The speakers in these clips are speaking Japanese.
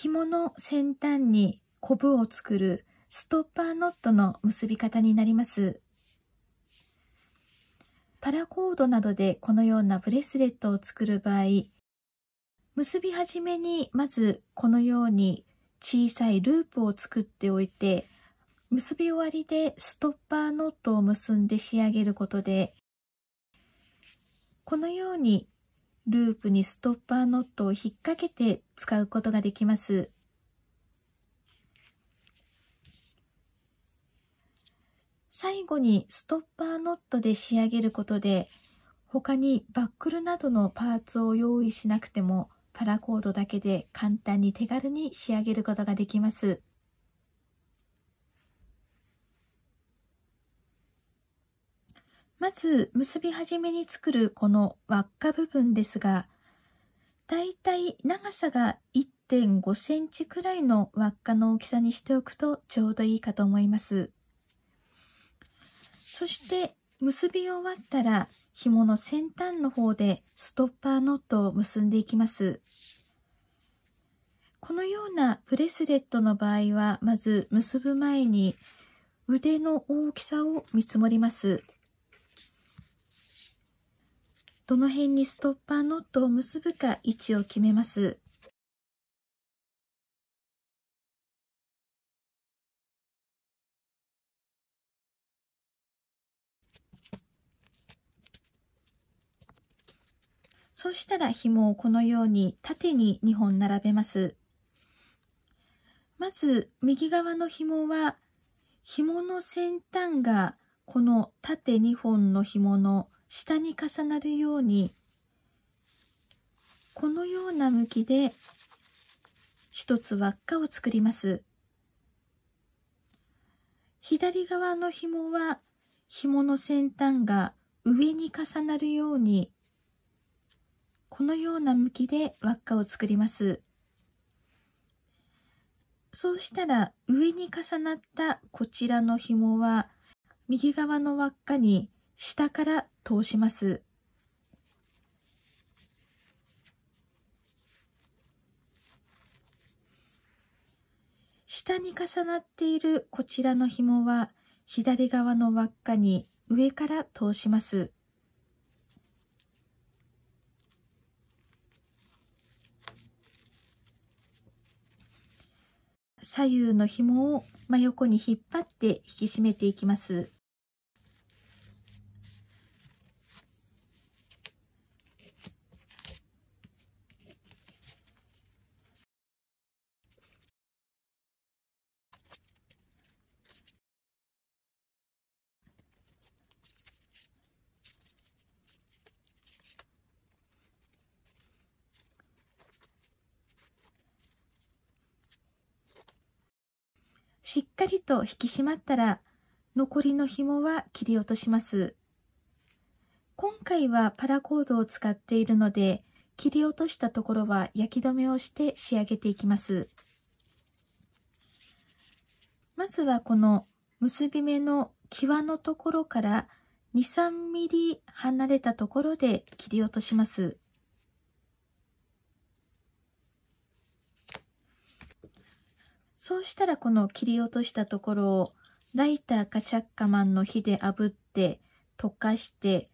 紐の先端にコブを作るストッパーノットの結び方になります。パラコードなどでこのようなブレスレットを作る場合、結び始めにまずこのように小さいループを作っておいて、結び終わりでストッパーノットを結んで仕上げることで、このようにループにストッパーノットを引っ掛けて使うことができます。最後にストッパーノットで仕上げることで他にバックルなどのパーツを用意しなくてもパラコードだけで簡単に手軽に仕上げることができます。まず結び始めに作るこの輪っか部分ですがだいたい長さが1.5センチくらいの輪っかの大きさにしておくとちょうどいいかと思いますそして結び終わったら紐の先端の方でストッパーノットを結んでいきますこのようなブレスレットの場合はまず結ぶ前に腕の大きさを見積もりますどの辺にストッパーノットを結ぶか位置を決めます。そしたら紐をこのように縦に2本並べます。まず右側の紐は紐の先端がこの縦2本の紐の下に重なるようにこのような向きで一つ輪っかを作ります左側の紐は紐の先端が上に重なるようにこのような向きで輪っかを作りますそうしたら上に重なったこちらの紐は右側の輪っかに下から通します。下に重なっているこちらの紐は左側の輪っかに上から通します。左右の紐を真横に引っ張って引き締めていきます。しっかりと引き締まったら残りの紐は切り落とします。今回はパラコードを使っているので切り落としたところは焼き止めをして仕上げていきます。まずはこの結び目の際のところから23ミリ離れたところで切り落とします。そうしたらこの切り落としたところをライターかチャッカマンの火で炙って溶かして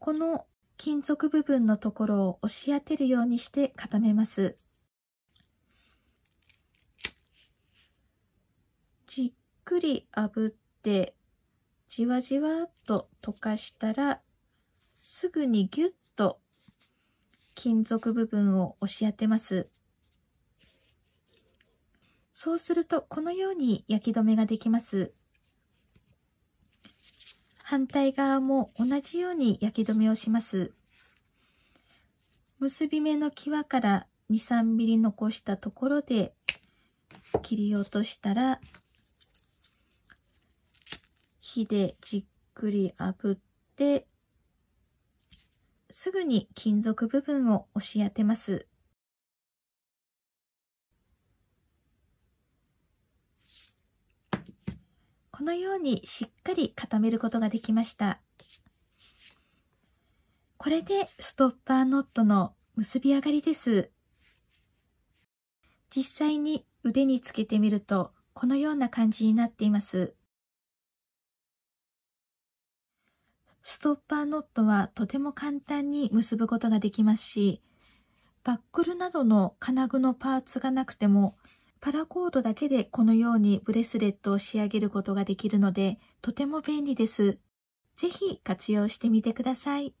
この金属部分のところを押し当てるようにして固めますじっくり炙ってじわじわっと溶かしたらすぐにぎゅっと金属部分を押し当てます。そうするとこのように焼き止めができます。反対側も同じように焼き止めをします。結び目の際から2、3ミリ残したところで切り落としたら火でじっくり炙ってすぐに金属部分を押し当てます。このようにしっかり固めることができましたこれでストッパーノットの結び上がりです実際に腕につけてみるとこのような感じになっていますストッパーノットはとても簡単に結ぶことができますしバックルなどの金具のパーツがなくてもパラコードだけでこのようにブレスレットを仕上げることができるので、とても便利です。ぜひ活用してみてください。